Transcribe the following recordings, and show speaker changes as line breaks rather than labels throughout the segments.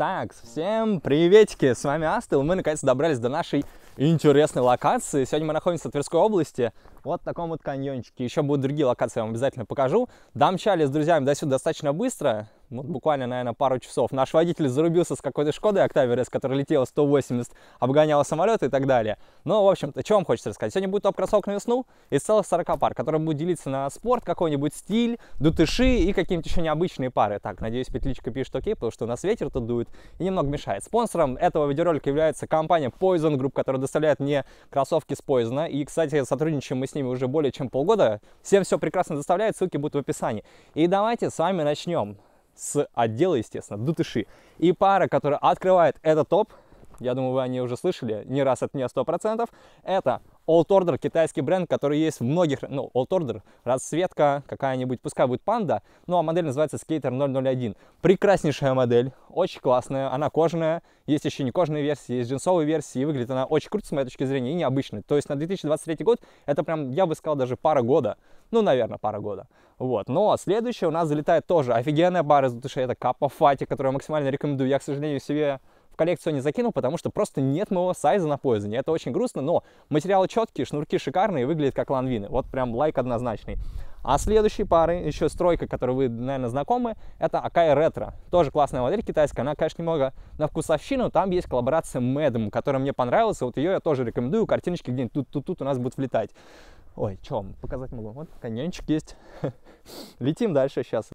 Так, всем приветики, с вами Астел, мы наконец добрались до нашей интересной локации. Сегодня мы находимся в Тверской области, вот в таком вот каньончике. Еще будут другие локации, я вам обязательно покажу. Домчали с друзьями до сюда достаточно быстро, вот буквально, наверное, пару часов. Наш водитель зарубился с какой-то Шкодой Октавиа которая летела 180, обгоняла самолеты и так далее. Но, ну, в общем-то, что вам хочется рассказать? Сегодня будет топ-кроссовок на весну из целых 40 пар, которые будет делиться на спорт, какой-нибудь стиль, дутыши и какие-нибудь еще необычные пары. Так, надеюсь, петличка пишет окей, потому что у нас ветер тут дует и немного мешает. Спонсором этого видеоролика является компания Poison Group, которая доставляет мне кроссовки с Poison. И, кстати, сотрудничаем мы с ними уже более чем полгода. Всем все прекрасно доставляет, ссылки будут в описании. И давайте с вами начнем с отдела, естественно, Дутыши. И пара, которая открывает этот топ, я думаю, вы о ней уже слышали не раз от меня 100%, это Old Order, китайский бренд, который есть в многих, ну, Old Order, расцветка какая-нибудь, пускай будет панда, ну, а модель называется Skater 001. Прекраснейшая модель, очень классная, она кожаная, есть еще не кожаные версии, есть джинсовые версии, выглядит она очень круто, с моей точки зрения, и необычно. То есть на 2023 год это прям, я бы сказал, даже пара года, ну, наверное, пара года. Вот, но ну, а следующая у нас залетает тоже офигенная пара из души, это Капа Фати, которую я максимально рекомендую. Я, к сожалению, себе коллекцию не закинул, потому что просто нет моего сайза на поезде. Это очень грустно, но материалы четкие, шнурки шикарные, выглядят как ланвины. Вот прям лайк однозначный. А следующие пары, еще стройка, которую вы, наверное, знакомы, это Акай Ретро. Тоже классная модель китайская, она, конечно, немного на вкусовщину. Там есть коллаборация Мэдом, которая мне понравилась, вот ее я тоже рекомендую. Картиночки где-нибудь тут-тут-тут у нас будут влетать. Ой, что вам показать могу? Вот каньончик есть. Летим дальше сейчас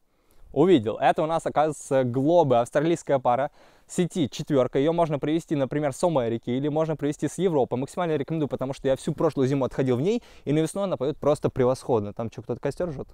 увидел. Это у нас, оказывается, глобы, австралийская пара сети четверка. Ее можно привезти, например, с Омерики или можно привезти с Европы. Максимально рекомендую, потому что я всю прошлую зиму отходил в ней, и на весну она поет просто превосходно. Там что, кто-то костер жжет?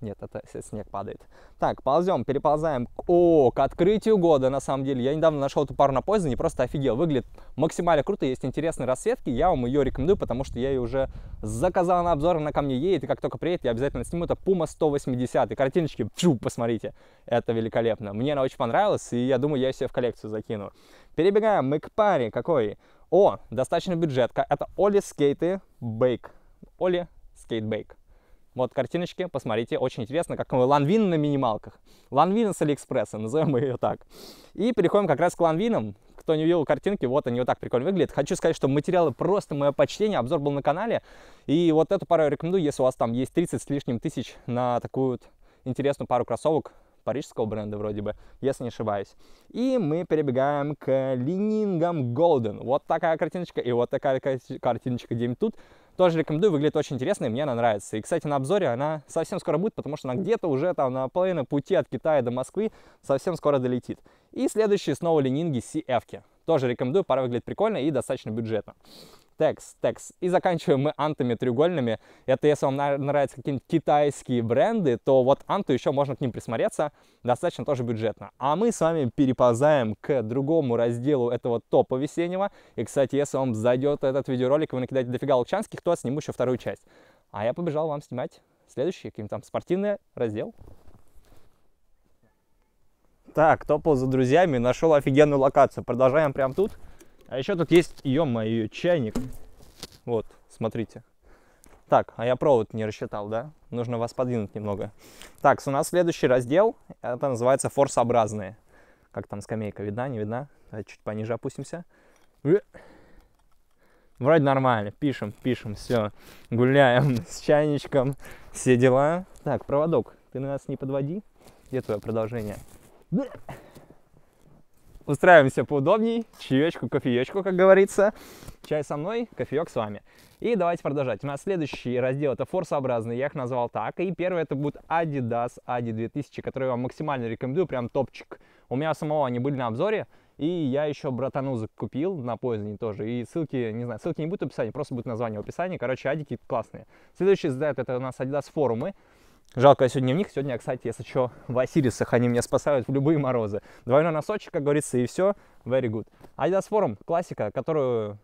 Нет, это снег падает. Так, ползем, переползаем. О, к открытию года, на самом деле. Я недавно нашел эту пару на поезде, не просто офигел. Выглядит максимально круто, есть интересные расцветки. Я вам ее рекомендую, потому что я ее уже заказал на обзор, она ко мне едет. И как только приедет, я обязательно сниму. Это Puma 180. И картиночки, чу, посмотрите. Это великолепно. Мне она очень понравилась, и я думаю, я ее себе в коллекцию закину. Перебегаем мы к паре. Какой? О, достаточно бюджетка. Это Оли Скейты Бейк. Оли Скейт Бейк. Вот картиночки, посмотрите, очень интересно, как ланвин на минималках. Ланвин с Алиэкспресса, назовем ее так. И переходим как раз к ланвинам. Кто не видел картинки, вот они вот так прикольно выглядят. Хочу сказать, что материалы просто мое почтение, обзор был на канале. И вот эту пару я рекомендую, если у вас там есть 30 с лишним тысяч на такую вот интересную пару кроссовок парижского бренда вроде бы, если не ошибаюсь. И мы перебегаем к Ленингам Golden. Вот такая картиночка и вот такая картиночка где-нибудь тут. Тоже рекомендую, выглядит очень интересно, и мне она нравится. И, кстати, на обзоре она совсем скоро будет, потому что она где-то уже там на половине пути от Китая до Москвы совсем скоро долетит. И следующие снова ленинги CF. -ки. Тоже рекомендую, пара выглядит прикольно и достаточно бюджетно текс, текс. И заканчиваем мы антами треугольными. Это если вам нравятся какие-нибудь китайские бренды, то вот анту еще можно к ним присмотреться, достаточно тоже бюджетно. А мы с вами переползаем к другому разделу этого топа весеннего. И, кстати, если вам зайдет этот видеоролик, вы накидаете дофига лукчанских, то я сниму еще вторую часть. А я побежал вам снимать следующий, каким там спортивный раздел. Так, топал за друзьями, нашел офигенную локацию. Продолжаем прямо тут. А еще тут есть, ё-моё, чайник. Вот, смотрите. Так, а я провод не рассчитал, да? Нужно вас подвинуть немного. Так, у нас следующий раздел. Это называется форсообразные. Как там скамейка, видна, не видна? Давайте чуть пониже опустимся. Э. Вроде нормально, пишем, пишем, все. Гуляем с чайничком, все дела. Так, проводок, ты нас не подводи. Где твое продолжение? Э устраиваемся поудобней, чаечку, кофеечку, как говорится. Чай со мной, кофеек с вами. И давайте продолжать. У нас следующий раздел это форсообразные, я их назвал так. И первый это будет Adidas Adi 2000, который я вам максимально рекомендую, прям топчик. У меня самого они были на обзоре, и я еще братану купил на поезде тоже. И ссылки, не знаю, ссылки не будут в описании, просто будет название в описании. Короче, адики классные. Следующий задает это у нас Adidas форумы. Жалко, я сегодня в них. Сегодня, кстати, если что, в Асирисах они меня спасают в любые морозы. Двойной носочек, как говорится, и все. Very good. Adidas Forum, классика, которую,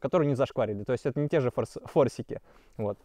которую не зашкварили. То есть это не те же форс, форсики. Вот.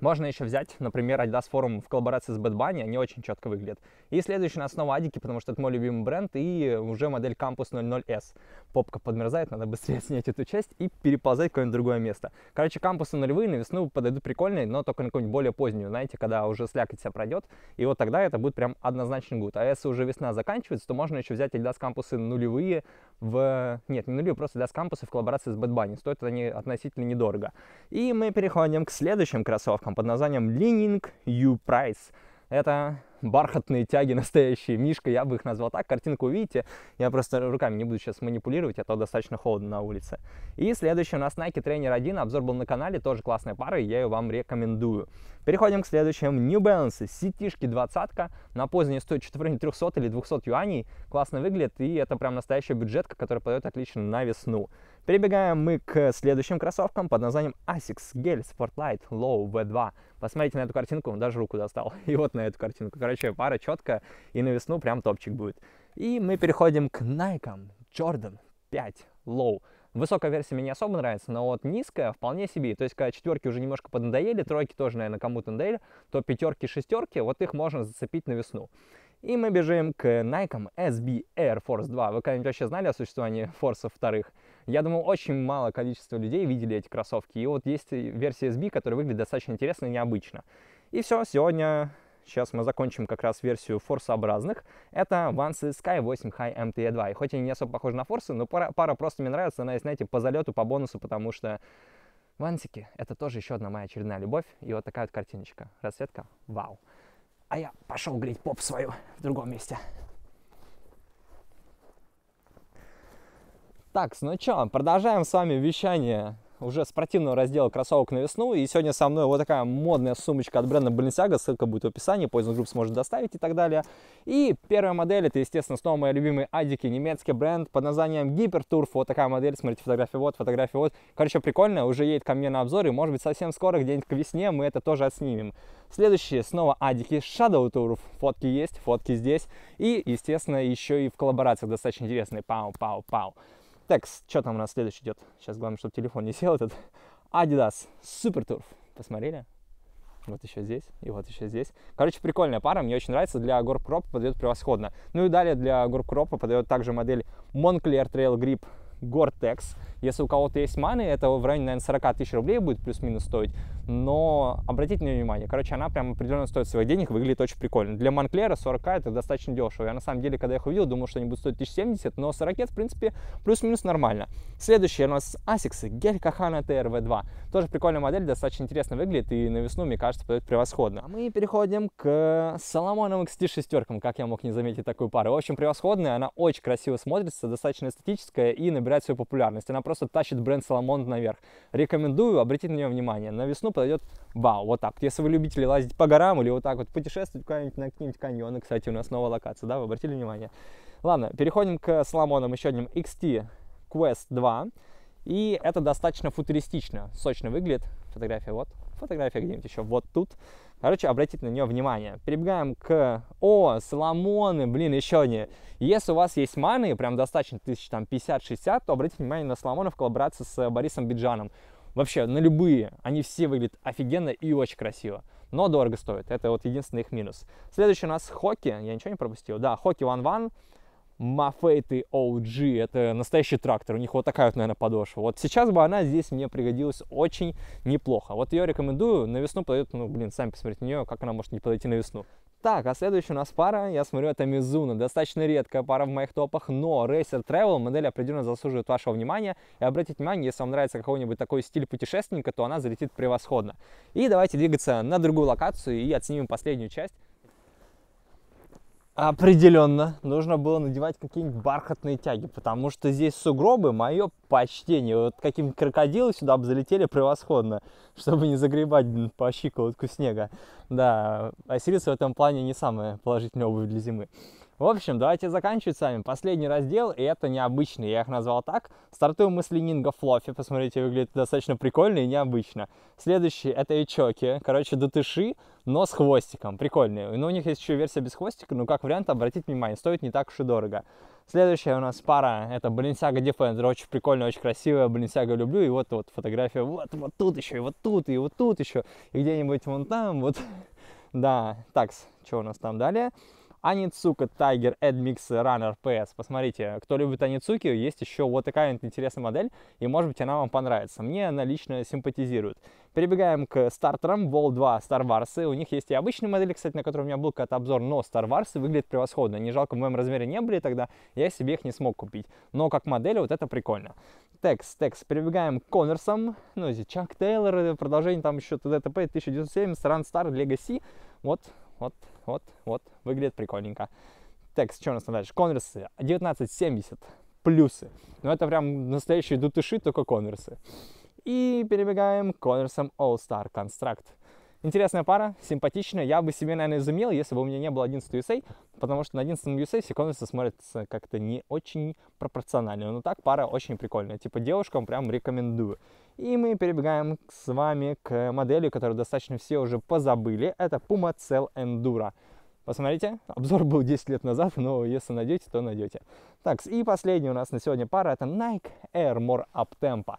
Можно еще взять, например, Adidas Forum в коллаборации с Bad Bunny, они очень четко выглядят. И следующий у нас снова Адики, потому что это мой любимый бренд, и уже модель Campus 00S. Попка подмерзает, надо быстрее снять эту часть и переползать в какое-нибудь другое место. Короче, кампусы нулевые на весну подойдут прикольные, но только на какую-нибудь более позднюю, знаете, когда уже слякоть себя пройдет, и вот тогда это будет прям однозначно гуд. А если уже весна заканчивается, то можно еще взять Adidas кампусы нулевые, в... Нет, не нули, просто даст кампусы в коллаборации с Bad Bunny. Стоят они относительно недорого. И мы переходим к следующим кроссовкам под названием Leaning U Price. Это бархатные тяги настоящие, Мишка, я бы их назвал так. Картинку увидите, я просто руками не буду сейчас манипулировать, а то достаточно холодно на улице. И следующий у нас Nike Trainer 1, обзор был на канале, тоже классная пара, я ее вам рекомендую. Переходим к следующему. New Balance, сетишки двадцатка, на позднее стоит чуть-чуть, четверни 300 или 200 юаней, классно выглядит, и это прям настоящая бюджетка, которая подает отлично на весну. Перебегаем мы к следующим кроссовкам под названием Asics Gel Sportlight Low V2. Посмотрите на эту картинку, он даже руку достал. И вот на эту картинку. Короче, пара четкая, и на весну прям топчик будет. И мы переходим к Nike Jordan 5 Low. Высокая версия мне не особо нравится, но вот низкая вполне себе. То есть, когда четверки уже немножко поднадоели, тройки тоже, наверное, кому-то надоели, то пятерки, шестерки, вот их можно зацепить на весну. И мы бежим к Nike SB Air Force 2. Вы когда-нибудь вообще знали о существовании Force вторых? Я думаю, очень мало количество людей видели эти кроссовки. И вот есть версия SB, которая выглядит достаточно интересно и необычно. И все, сегодня Сейчас мы закончим как раз версию форсообразных. Это Vans Sky 8 High MTE2. И хоть они не особо похожи на форсы, но пара, пара просто мне нравится. Она, знаете, по залету, по бонусу, потому что вансики — это тоже еще одна моя очередная любовь. И вот такая вот картиночка. Расцветка. Вау а я пошел греть поп свою в другом месте. Так, ну что, продолжаем с вами вещание уже спортивного раздела кроссовок на весну. И сегодня со мной вот такая модная сумочка от бренда Balenciaga. Ссылка будет в описании, поздно групп сможет доставить и так далее. И первая модель, это, естественно, снова мои любимые адики, немецкий бренд под названием Гипертурф. Вот такая модель, смотрите, фотографии вот, фотографии вот. Короче, прикольная, уже едет ко мне на обзор, и может быть совсем скоро, где-нибудь к весне, мы это тоже отснимем. Следующие снова адики Shadow Tour. Фотки есть, фотки здесь. И, естественно, еще и в коллаборациях достаточно интересные. Пау, пау, пау. Так, что там у нас следующий идет? Сейчас главное, чтобы телефон не сел этот. Adidas Super Turf. Посмотрели? Вот еще здесь, и вот еще здесь. Короче, прикольная пара, мне очень нравится. Для горб кропа подойдет превосходно. Ну и далее для горб кропа подойдет также модель Moncler Trail Grip Gore-Tex. Если у кого-то есть маны, это в районе, наверное, 40 тысяч рублей будет плюс-минус стоить. Но обратите на внимание, короче, она прям определенно стоит своих денег, выглядит очень прикольно. Для Монклера 40 это достаточно дешево. Я на самом деле, когда я их увидел, думал, что они будут стоить 1070, но 40 в принципе, плюс-минус нормально. Следующие у нас Асиксы гель Кахана трв 2 Тоже прикольная модель, достаточно интересно выглядит и на весну, мне кажется, будет превосходно. А мы переходим к Соломоновым XT6, как я мог не заметить такую пару. В общем, превосходная, она очень красиво смотрится, достаточно эстетическая и набирает набирает свою популярность. Она просто тащит бренд Соломон наверх. Рекомендую обратить на нее внимание. На весну подойдет бау, вот так. Если вы любители лазить по горам или вот так вот путешествовать куда-нибудь на какие-нибудь каньоны, кстати, у нас новая локация, да, вы обратили внимание. Ладно, переходим к Соломонам еще одним XT Quest 2. И это достаточно футуристично, сочно выглядит. Фотография вот, фотография где-нибудь еще вот тут. Короче, обратите на нее внимание. Перебегаем к... О, Соломоны, блин, еще не. Если у вас есть маны, прям достаточно тысяч, там, 50-60, то обратите внимание на Соломонов в коллаборации с Борисом Биджаном. Вообще, на любые. Они все выглядят офигенно и очень красиво. Но дорого стоит. Это вот единственный их минус. Следующий у нас Хоки. Я ничего не пропустил. Да, Хоки Ван Ван. Мафейты OG, это настоящий трактор, у них вот такая вот, наверное, подошва. Вот сейчас бы она здесь мне пригодилась очень неплохо. Вот ее рекомендую, на весну подойдет, ну, блин, сами посмотрите на нее, как она может не подойти на весну. Так, а следующая у нас пара, я смотрю, это Мизуна. Достаточно редкая пара в моих топах, но Racer Travel модель определенно заслуживает вашего внимания. И обратите внимание, если вам нравится какой-нибудь такой стиль путешественника, то она залетит превосходно. И давайте двигаться на другую локацию и оценим последнюю часть определенно нужно было надевать какие-нибудь бархатные тяги, потому что здесь сугробы, мое почтение, вот какие-нибудь крокодилы сюда бы залетели превосходно, чтобы не загребать по щиколотку снега. Да, осирисы а в этом плане не самая положительная обувь для зимы. В общем, давайте заканчивать с вами. Последний раздел, и это необычный, я их назвал так. Стартуем мы с Ленинга Флоффи, посмотрите, выглядит достаточно прикольно и необычно. Следующий это Ичоки, короче, дутыши, но с хвостиком, прикольные. Но у них есть еще версия без хвостика, но как вариант, обратите внимание, стоит не так уж и дорого. Следующая у нас пара, это Balenciaga Defender, очень прикольная, очень красивая, Balenciaga люблю, и вот, вот фотография вот, вот тут еще, и вот тут, и вот тут еще, и где-нибудь вон там, вот, да, так, что у нас там далее? Аницука Tiger AdMix Runner PS. Посмотрите, кто любит Аницуки, есть еще вот такая интересная модель, и может быть она вам понравится. Мне она лично симпатизирует. Перебегаем к стартерам Vol 2 Star Wars. У них есть и обычные модели, кстати, на которые у меня был какой то обзор, но Star Wars выглядит превосходно. Не жалко, в моем размере не были тогда, я себе их не смог купить. Но как модель вот это прикольно. Текс, текс, перебегаем к Конверсам. Ну, здесь Чак Тейлор, продолжение там еще ТДТП 1907, Ран Стар, Легаси. Вот, вот вот, вот, выглядит прикольненько. Так, что у нас там дальше? Конверсы 1970 плюсы. Но ну, это прям настоящие дутыши, только конверсы. И перебегаем к конверсам All Star Construct. Интересная пара, симпатичная. Я бы себе, наверное, изумил, если бы у меня не было 11 USA, потому что на 11 USA все конусы смотрятся как-то не очень пропорционально. Но так пара очень прикольная. Типа девушкам прям рекомендую. И мы перебегаем с вами к модели, которую достаточно все уже позабыли. Это Puma Cell Enduro. Посмотрите, обзор был 10 лет назад, но если найдете, то найдете. Так, и последняя у нас на сегодня пара, это Nike Air More Up Tempo.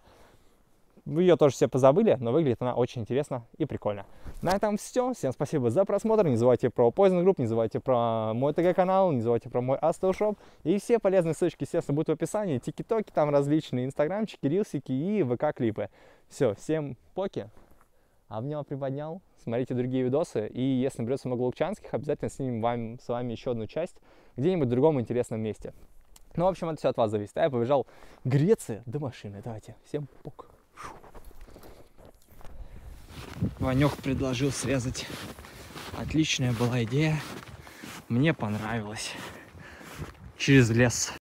Вы ее тоже все позабыли, но выглядит она очень интересно и прикольно. На этом все. Всем спасибо за просмотр. Не забывайте про Poison Group, не забывайте про мой ТГ-канал, не забывайте про мой Astro Shop. И все полезные ссылочки, естественно, будут в описании. Тики-токи, там различные инстаграмчики, рилсики и ВК-клипы. Все, всем поки. Обнял, приподнял. Смотрите другие видосы. И если наберется много лукчанских, обязательно снимем вам, с вами еще одну часть где-нибудь в другом интересном месте. Ну, в общем, это все от вас зависит. А я побежал греться до машины. Давайте, всем пока. Ванек предложил срезать. Отличная была идея. Мне понравилось. Через лес.